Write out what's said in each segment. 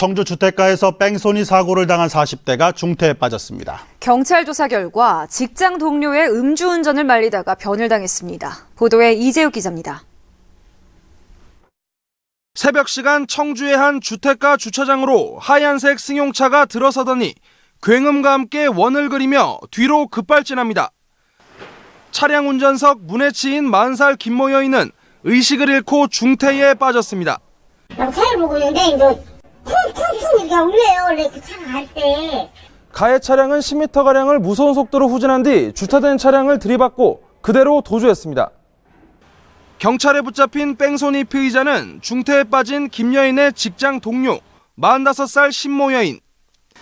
청주 주택가에서 뺑소니 사고를 당한 40대가 중태에 빠졌습니다. 경찰 조사 결과 직장 동료의 음주운전을 말리다가 변을 당했습니다. 보도에 이재욱 기자입니다. 새벽 시간 청주의 한 주택가 주차장으로 하얀색 승용차가 들어서더니 굉음과 함께 원을 그리며 뒤로 급발진합니다. 차량 운전석 문에 치인 만살 김모 여인은 의식을 잃고 중태에 빠졌습니다. 차를 보고 있는데 쿵쿵쿵 울려요 원래 그 차가 갈때 가해 차량은 10m가량을 무서운 속도로 후진한 뒤 주차된 차량을 들이받고 그대로 도주했습니다. 경찰에 붙잡힌 뺑소니 피의자는 중태에 빠진 김여인의 직장 동료 45살 신모 여인.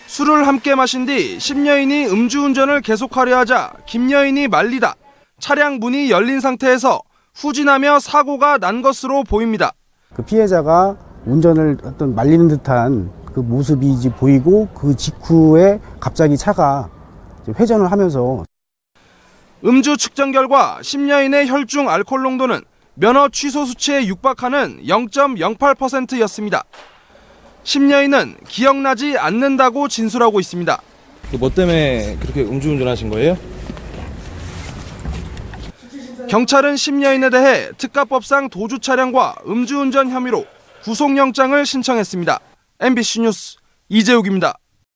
술을 함께 마신 뒤 신여인이 음주운전을 계속하려 하자 김여인이 말리다 차량 문이 열린 상태에서 후진하며 사고가 난 것으로 보입니다. 그 피해자가 운전을 어떤 말리는 듯한 그 모습이 이 보이고 그 직후에 갑자기 차가 회전을 하면서 음주 측정 결과 심야인의 혈중 알코올 농도는 면허 취소 수치에 육박하는 0.08%였습니다. 심야인은 기억나지 않는다고 진술하고 있습니다. 뭐 때문에 그렇게 음주운전하신 거예요? 경찰은 심야인에 대해 특가법상 도주 차량과 음주운전 혐의로 구속영장을 신청했습니다. MBC 뉴스 이재욱입니다.